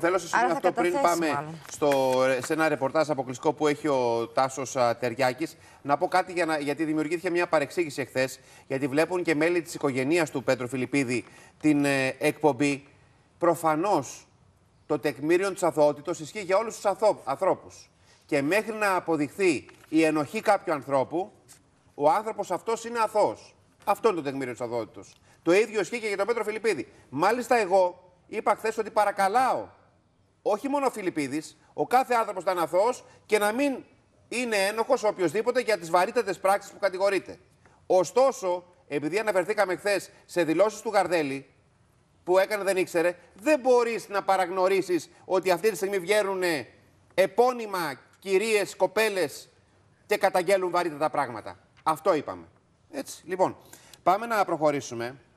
Θέλω σα σημείο αυτό πριν πάμε στο, σε ένα ρεπορτάζ αποκλειστικό που έχει ο Τάσος Τεριάκη. Να πω κάτι για να, γιατί δημιουργήθηκε μια παρεξήγηση εχθές. Γιατί βλέπουν και μέλη της οικογένειας του Πέτρου Φιλιππίδη την ε, εκπομπή. Προφανώς το τεκμήριο της αθωότητα ισχύει για όλους τους ανθρώπους. Και μέχρι να αποδειχθεί η ενοχή κάποιου ανθρώπου, ο άνθρωπος αυτός είναι αθώος. Αυτό είναι το τεκμήριο της αθωότητα. Το ίδιο ισχύει και για τον Πέτρο Φιλιππίδη. Μάλιστα, εγώ είπα χθες ότι παρακαλάω όχι μόνο ο Φιλιππίδης, ο κάθε άνθρωπος ήταν αθώος και να μην είναι ένοχος οποιοδήποτε για τις βαρύτατες πράξεις που κατηγορείται. Ωστόσο, επειδή αναφερθήκαμε χθες σε δηλώσεις του Γαρδέλη, που έκανε δεν ήξερε, δεν μπορείς να παραγνωρίσεις ότι αυτή τη στιγμή βγαίνουν επώνυμα κυρίες, κοπέλες και καταγγέλουν βαρύτατα πράγματα. Αυτό είπαμε. Έτσι. Λοιπόν, πάμε να προχωρήσουμε.